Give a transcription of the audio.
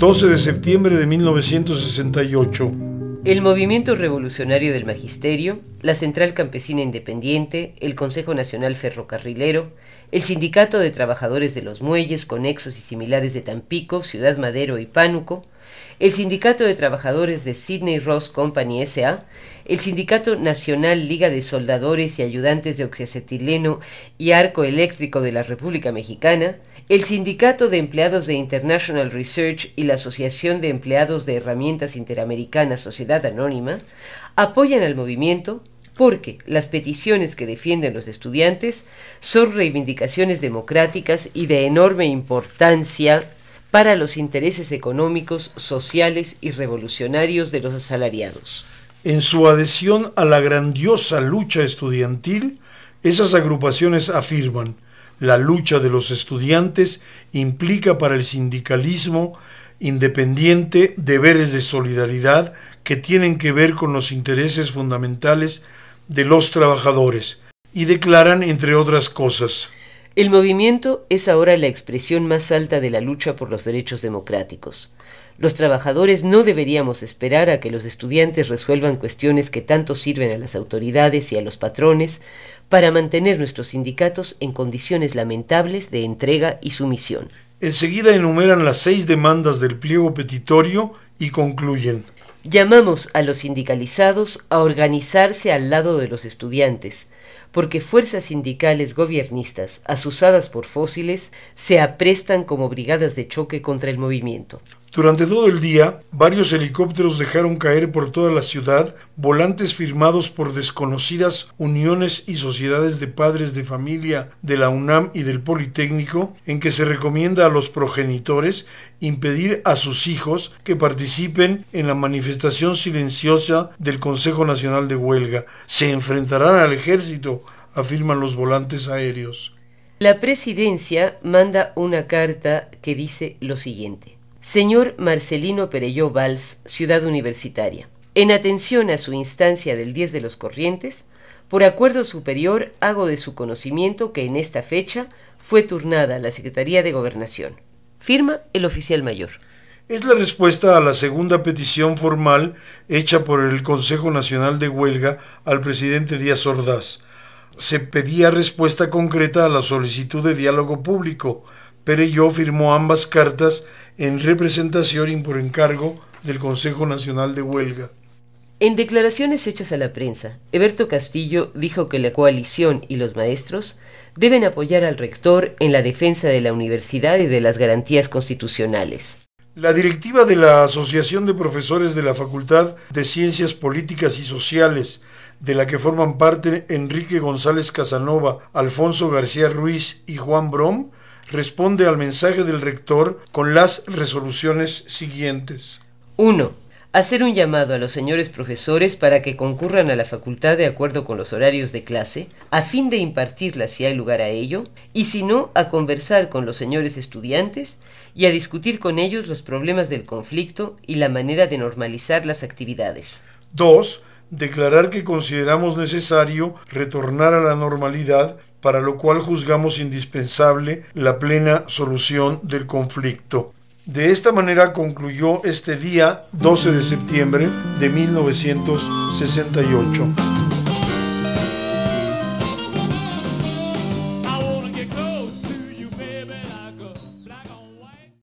12 de septiembre de 1968. El movimiento revolucionario del magisterio, la Central Campesina Independiente, el Consejo Nacional Ferrocarrilero, el Sindicato de Trabajadores de los Muelles, Conexos y Similares de Tampico, Ciudad Madero y Pánuco, el Sindicato de Trabajadores de Sydney Ross Company SA, el Sindicato Nacional Liga de Soldadores y Ayudantes de Oxiacetileno y Arco Eléctrico de la República Mexicana, el Sindicato de Empleados de International Research y la Asociación de Empleados de Herramientas Interamericanas Sociedad Anónima apoyan al movimiento porque las peticiones que defienden los estudiantes son reivindicaciones democráticas y de enorme importancia para los intereses económicos, sociales y revolucionarios de los asalariados. En su adhesión a la grandiosa lucha estudiantil, esas agrupaciones afirman, la lucha de los estudiantes implica para el sindicalismo independiente deberes de solidaridad que tienen que ver con los intereses fundamentales de los trabajadores, y declaran, entre otras cosas, el movimiento es ahora la expresión más alta de la lucha por los derechos democráticos. Los trabajadores no deberíamos esperar a que los estudiantes resuelvan cuestiones que tanto sirven a las autoridades y a los patrones para mantener nuestros sindicatos en condiciones lamentables de entrega y sumisión. Enseguida enumeran las seis demandas del pliego petitorio y concluyen. Llamamos a los sindicalizados a organizarse al lado de los estudiantes, porque fuerzas sindicales gobiernistas, asusadas por fósiles, se aprestan como brigadas de choque contra el movimiento. Durante todo el día, varios helicópteros dejaron caer por toda la ciudad volantes firmados por desconocidas uniones y sociedades de padres de familia de la UNAM y del Politécnico, en que se recomienda a los progenitores impedir a sus hijos que participen en la manifestación silenciosa del Consejo Nacional de Huelga. Se enfrentarán al ejército, afirman los volantes aéreos. La presidencia manda una carta que dice lo siguiente. Señor Marcelino Perelló Valls, Ciudad Universitaria. En atención a su instancia del 10 de los Corrientes, por acuerdo superior hago de su conocimiento que en esta fecha fue turnada la Secretaría de Gobernación. Firma el oficial mayor. Es la respuesta a la segunda petición formal hecha por el Consejo Nacional de Huelga al presidente Díaz Ordaz. Se pedía respuesta concreta a la solicitud de diálogo público yo firmó ambas cartas en representación y por encargo del Consejo Nacional de Huelga. En declaraciones hechas a la prensa, Eberto Castillo dijo que la coalición y los maestros deben apoyar al rector en la defensa de la universidad y de las garantías constitucionales. La directiva de la Asociación de Profesores de la Facultad de Ciencias Políticas y Sociales, de la que forman parte Enrique González Casanova, Alfonso García Ruiz y Juan Brom, responde al mensaje del rector con las resoluciones siguientes. 1. Hacer un llamado a los señores profesores para que concurran a la facultad de acuerdo con los horarios de clase, a fin de impartirla si hay lugar a ello, y si no, a conversar con los señores estudiantes y a discutir con ellos los problemas del conflicto y la manera de normalizar las actividades. 2. Declarar que consideramos necesario retornar a la normalidad para lo cual juzgamos indispensable la plena solución del conflicto. De esta manera concluyó este día 12 de septiembre de 1968.